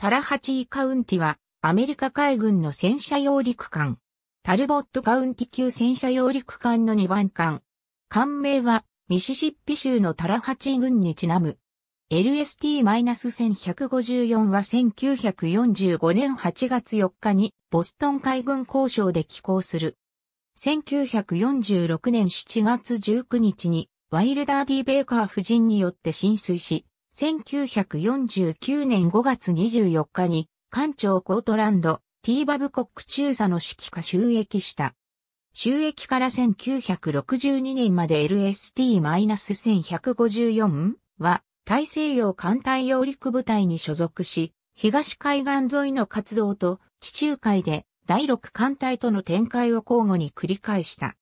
タラハチーカウンティは、アメリカ海軍の戦車揚陸艦。タルボットカウンティ級戦車揚陸艦の2番艦。艦名は、ミシシッピ州のタラハチー軍にちなむ。LST-1154 は1945年8月4日にボストン海軍交渉で寄港する。1946年7月19日にワイルダー・ディ・ベーカー夫人によって浸水し、1949年5月24日に、艦長コートランド、ティーバブコック中佐の指揮下収益した。収益から1962年まで LST-1154 は大西洋艦隊揚陸部隊に所属し、東海岸沿いの活動と地中海で第6艦隊との展開を交互に繰り返した。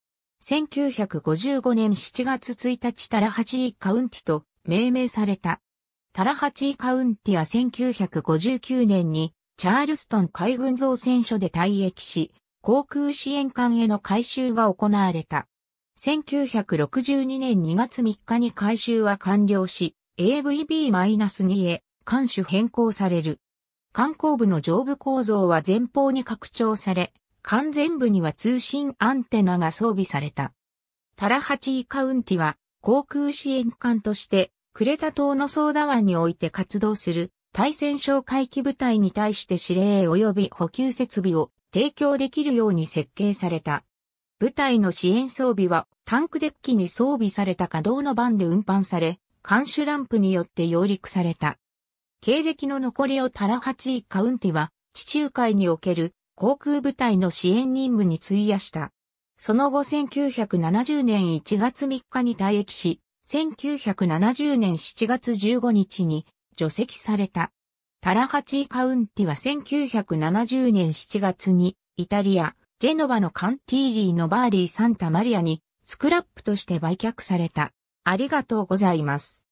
1955年7月1日タラハジーカウンティと命名された。タラハチーカウンティは1959年にチャールストン海軍造船所で退役し、航空支援艦への改修が行われた。1962年2月3日に改修は完了し、AVB-2 へ艦種変更される。艦後部の上部構造は前方に拡張され、艦前部には通信アンテナが装備された。タラハチーカウンティは航空支援艦としてクレタ島のソーダ湾において活動する対戦哨戒機部隊に対して指令及び補給設備を提供できるように設計された。部隊の支援装備はタンクデッキに装備された稼働のバンで運搬され、監視ランプによって揚陸された。経歴の残りをタラハチーカウンティは地中海における航空部隊の支援任務に費やした。その後1970年1月3日に退役し、1970年7月15日に除籍された。タラハチーカウンティは1970年7月にイタリア、ジェノバのカンティーリーのバーリー・サンタ・マリアにスクラップとして売却された。ありがとうございます。